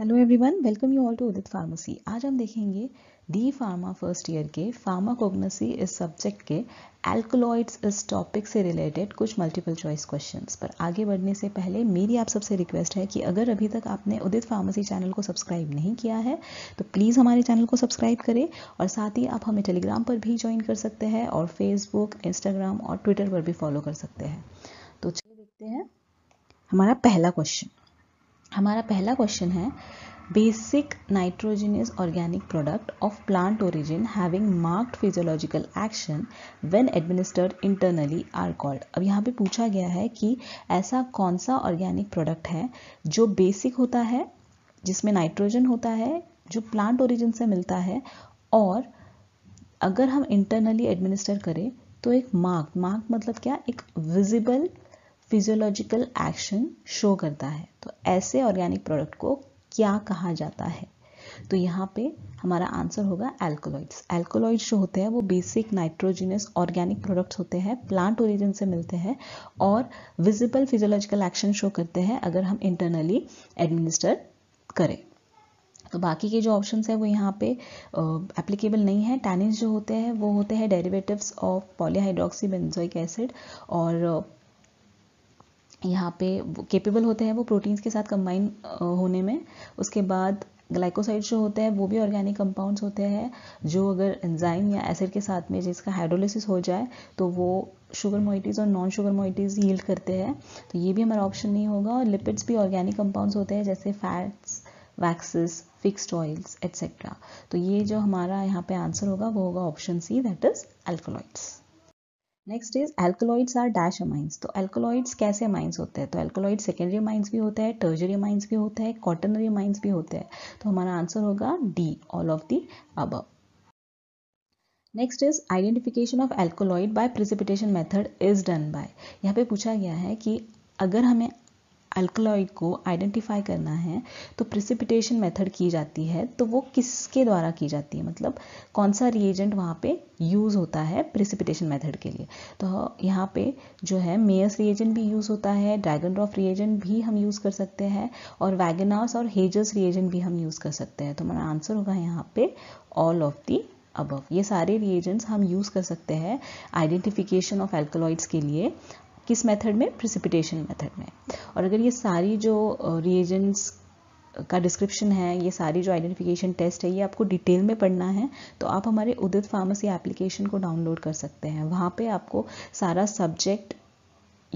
Hello everyone welcome you all to Udit pharmacy आज हम देखेंगे डी फार्मा फर्स्ट ईयर के फार्माकोग्नसी इस सब्जेक्ट के एल्कोलॉइड्स इस टॉपिक से रिलेटेड कुछ मल्टीपल चॉइस क्वेश्चंस पर आगे बढ़ने से पहले मेरी आप सबसे रिक्वेस्ट है कि अगर अभी तक आपने उदित फार्मेसी चैनल को सब्सक्राइब नहीं किया है तो प्लीज़ हमारे चैनल को सब्सक्राइब करें और साथ ही आप हमें टेलीग्राम पर भी ज्वाइन कर सकते हैं और फेसबुक इंस्टाग्राम और ट्विटर पर भी फॉलो कर सकते हैं तो चलिए देखते हैं हमारा पहला क्वेश्चन हमारा पहला क्वेश्चन है basic nitrogenous organic product of plant origin having marked physiological action when administered internally are called अब यहाँ पे पूछा गया है कि ऐसा कौन सा ऑर्गेनिक प्रोडक्ट है जो बेसिक होता है जिसमें नाइट्रोजन होता है जो प्लांट ओरिजिन से मिलता है और अगर हम इंटरनली एडमिनिस्टर करें तो एक मार्क मार्क मतलब क्या एक विजिबल फिजियोलॉजिकल एक्शन शो करता है तो ऐसे ऑर्गेनिक प्रोडक्ट को क्या कहा जाता है तो यहाँ पे हमारा आंसर होगा एल्कोलॉइड्स एल्कोलॉइड जो होते हैं वो बेसिक नाइट्रोजिनस ऑर्गेनिक प्रोडक्ट्स होते हैं प्लांट ओरिजिन से मिलते हैं और विजिबल फिजियोलॉजिकल एक्शन शो करते हैं अगर हम इंटरनली एडमिनिस्टर करें तो बाकी के जो ऑप्शन है वो यहाँ पे एप्लीकेबल नहीं है टैनिस जो होते हैं वो होते हैं डेरिवेटिव्स ऑफ पॉलीहाइड्रोक्सी एसिड और यहाँ पे केपेबल होते हैं वो प्रोटीन्स के साथ कंबाइन होने में उसके बाद ग्लाइकोसाइड जो होते हैं वो भी ऑर्गेनिक कंपाउंड्स होते हैं जो अगर एंजाइम या एसिड के साथ में जिसका हाइड्रोलिसिस हो जाए तो वो शुगर मोइटीज़ और नॉन शुगर मोइटीज़ हील्ड करते हैं तो ये भी हमारा ऑप्शन नहीं होगा और लिपिड्स भी ऑर्गेनिक कंपाउंड्स होते हैं जैसे fats waxes fixed oils etcetera तो ये जो हमारा यहाँ पे आंसर होगा वो होगा option C that is alkaloids next is alkaloids are dash amines तो एल्कोलॉइड्स कैसे अमाइंस होते हैं तो एल्कोलॉइड सेकेंडरी माइंस भी होता है टर्जरी माइंस भी होता है कॉटनरी माइंस भी होते हैं तो हमारा आंसर होगा डी ऑल ऑफ दी अब next is identification of alkaloid by precipitation method is done by यहाँ पे पूछा गया है कि अगर हमें अल्कलॉइड को आइडेंटिफाई करना है तो प्रिसिपिटेशन मेथड की जाती है तो वो किसके द्वारा की जाती है मतलब कौन सा रिएजेंट वहाँ पे यूज़ होता है प्रिसिपिटेशन मेथड के लिए तो यहाँ पे जो है मेयर्स रिएजेंट भी यूज़ होता है ड्रैगन ड्रॉफ रिएजेंट भी हम यूज़ कर सकते हैं और वैगनार्स और हेजर्स रिएजेंट भी हम यूज़ कर सकते हैं तो हमारा आंसर होगा यहाँ पे ऑल ऑफ दी अबव ये सारे रिएजेंट्स हम यूज़ कर सकते हैं आइडेंटिफिकेशन ऑफ एल्कोलॉइड्स के लिए किस मेथड में प्रिसिपिटेशन मेथड में और अगर ये सारी जो रिएजेंट्स का डिस्क्रिप्शन है ये सारी जो आइडेंटिफिकेशन टेस्ट है ये आपको डिटेल में पढ़ना है तो आप हमारे उदित फार्मेसी एप्लीकेशन को डाउनलोड कर सकते हैं वहाँ पे आपको सारा सब्जेक्ट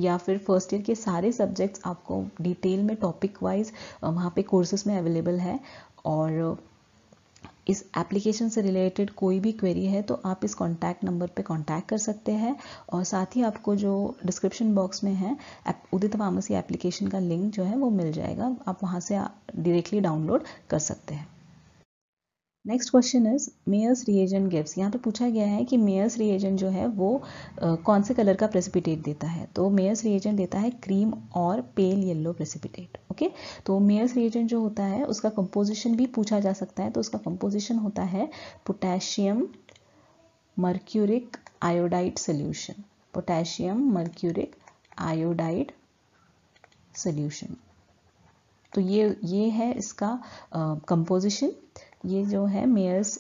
या फिर फर्स्ट ईयर के सारे सब्जेक्ट्स आपको डिटेल में टॉपिक वाइज वहाँ पे कोर्सेज में अवेलेबल है और इस एप्लीकेशन से रिलेटेड कोई भी क्वेरी है तो आप इस कॉन्टैक्ट नंबर पे कॉन्टैक्ट कर सकते हैं और साथ ही आपको जो डिस्क्रिप्शन बॉक्स में है उदित वामसी एप्लीकेशन का लिंक जो है वो मिल जाएगा आप वहाँ से डायरेक्टली डाउनलोड कर सकते हैं next question is Mayer's reagent gives यहाँ पे तो पूछा गया है कि मेयर्स रिएजेंट जो है वो कौन से कलर का प्रेसिपिटेट देता है तो मेयर्स रिएजेंट देता है क्रीम और पेल येलो प्रेसिपिटेट ओके तो मेयर्स रिएजेंट जो होता है उसका कंपोजिशन भी पूछा जा सकता है तो उसका कंपोजिशन होता है potassium mercuric iodide solution potassium mercuric iodide solution तो ये ये है इसका कंपोजिशन uh, ये जो है मेयर्स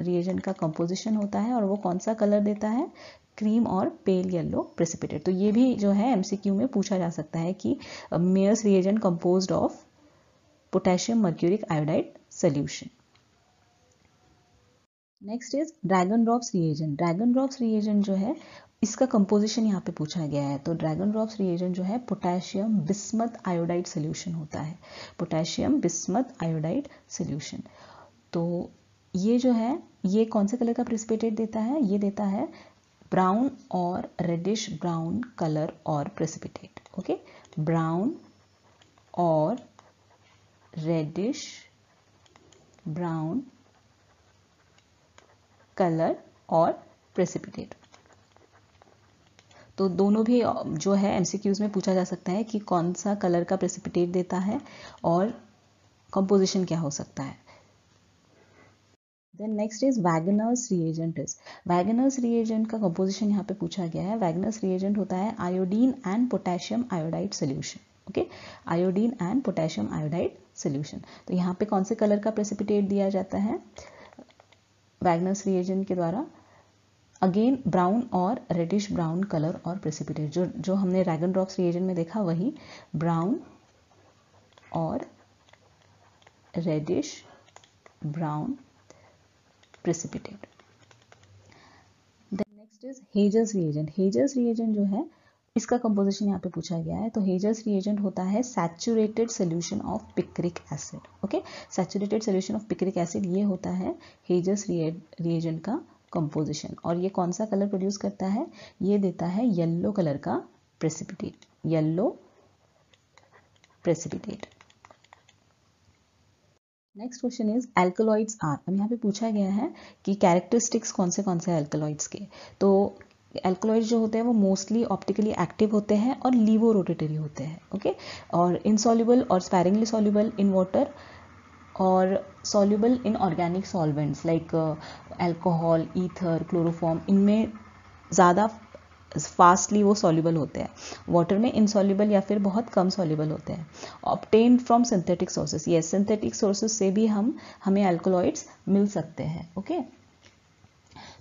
रिएजेंट का कंपोजिशन होता है और वो कौन सा कलर देता है क्रीम और पेल येलो प्रेसिपिटेट तो ये भी जो है एमसीक्यू में पूछा जा सकता है कि Mayer's reagent compose of potassium mercuric iodide solution next is Dragendorff's reagent Dragendorff's reagent जो है इसका कंपोजिशन यहाँ पे पूछा गया है तो ड्रैगन ड्रॉप्स रिएजेंट जो है पोटेशियम बिस्मत आयोडाइड सोल्यूशन होता है पोटेशियम बिस्मत आयोडाइड सोल्यूशन तो ये जो है ये कौन से कलर का प्रिसिपिटेट देता है ये देता है ब्राउन और रेडिश ब्राउन कलर और प्रेसिपिटेट ओके ब्राउन और रेडिश ब्राउन कलर और प्रेसिपिटेट तो दोनों भी जो है एमसीक्यूज में पूछा जा सकता है कि कौन सा कलर का प्रेसिपिटेट देता है और कंपोजिशन क्या हो सकता है then next is Wagner's reagent is Wagner's reagent का कंपोजिशन यहाँ पे पूछा गया है वैगनर्स रिएजेंट होता है iodine and potassium iodide solution okay iodine and potassium iodide solution तो यहाँ पे कौन से कलर का प्रेसिपिटेट दिया जाता है वैगनर्स रिएजेंट के द्वारा अगेन ब्राउन और रेडिश ब्राउन कलर और प्रेसिपिटेट जो जो हमने रैगन ड्रॉक्स रिएजेंट में देखा वही ब्राउन और reddish brown precipitate. Then next is Hager's reagent. Hager's reagent जो है इसका composition यहाँ पे पूछा गया है तो Hager's reagent होता है saturated solution of picric acid. Okay? Saturated solution of picric acid ये होता है Hager's reagent का composition. और ये कौन सा कलर प्रोड्यूस करता है ये देता है yellow कलर का precipitate Yellow precipitate next question is alkaloids are अब यहाँ पे पूछा गया है कि कैरेक्टरिस्टिक्स कौन से कौन से एल्कोलॉइड्स के तो एल्कोलॉइड जो होते हैं वो मोस्टली ऑप्टिकली एक्टिव होते हैं और लीवो रोटेटरी होते हैं ओके और इनसॉल्यूबल और स्पैरिंगली सॉल्यूबल इन वाटर और soluble in organic solvents like alcohol ether chloroform इनमें ज़्यादा फास्टली वो सॉल्यूबल होते हैं वाटर में इनसॉल्यूबल या फिर बहुत कम सॉल्यूबल होते हैं ऑप्टेन फ्रॉम सिंथेटिक सोर्सेज ये सिंथेटिक सोर्सेज से भी हम हमें एल्कोलॉइड्स मिल सकते हैं ओके okay?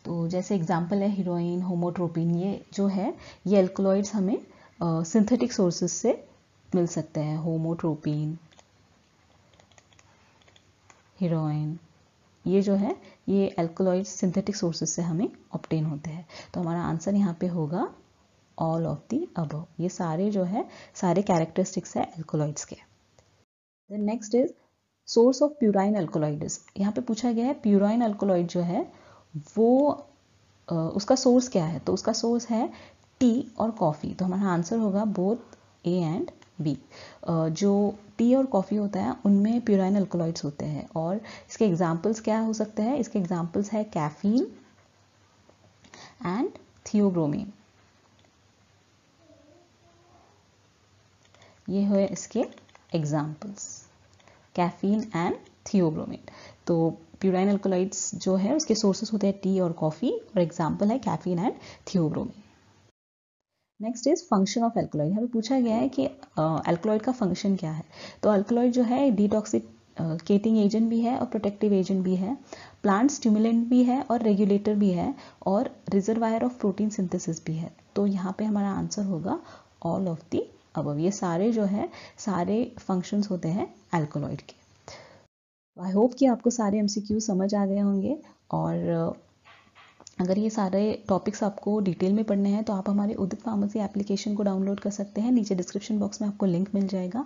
तो जैसे एग्जाम्पल है हीरोइन होमोट्रोपिन ये जो है ये एल्कोलॉइड्स हमें सिंथेटिक सोर्सेज से मिल सकते हैं होमोट्रोपिन हीरोइन ये जो है ये एल्कोलॉइड सिंथेटिक सोर्सेज से हमें ऑप्टेन होते हैं तो हमारा आंसर यहाँ पे होगा ऑल ऑफ दी अबव ये सारे जो है सारे कैरेक्टरिस्टिक्स है एल्कोलॉइड्स के next is source of purine alkaloid यहाँ पे पूछा गया है प्यूराइन एल्कोलॉइड जो है वो आ, उसका सोर्स क्या है तो उसका सोर्स है टी और कॉफ़ी तो हमारा आंसर होगा बोथ ए एंड बी जो टी और कॉफ़ी होता है उनमें प्यूराइन अल्कोलॉइड्स होते हैं और इसके एग्जाम्पल्स क्या हो सकते हैं इसके एग्जाम्पल्स है कैफीन एंड थियोग्रोमीन ये हुए इसके एग्जाम्पल्स कैफीन एंड थियोग्रोमीन तो प्यूराइन अल्कोलाइड्स जो है उसके सोर्सेस होते हैं टी और कॉफ़ी और एग्जाम्पल है caffeine and theobromine next is function of alkaloid यहाँ पे पूछा गया है कि एल्कोलॉइड uh, का फंक्शन क्या है तो एल्कोलॉइड जो है डिटॉक्सिक केटिंग एजेंट भी है और प्रोटेक्टिव एजेंट भी है प्लांट स्टिमुलेंट भी है और रेगुलेटर भी है और रिजर्वायर ऑफ प्रोटीन सिंथेसिस भी है तो यहाँ पे हमारा आंसर होगा ऑल ऑफ दी अब ये सारे जो है सारे फंक्शंस होते हैं एल्कोलॉइड के आई होप कि आपको सारे एम समझ आ गए होंगे और अगर ये सारे टॉपिक्स आपको डिटेल में पढ़ने हैं तो आप हमारे उदित फार्मेसी एप्लीकेशन को डाउनलोड कर सकते हैं नीचे डिस्क्रिप्शन बॉक्स में आपको लिंक मिल जाएगा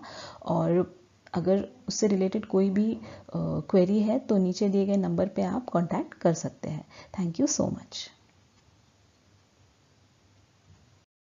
और अगर उससे रिलेटेड कोई भी क्वेरी है तो नीचे दिए गए नंबर पे आप कांटेक्ट कर सकते हैं थैंक यू सो मच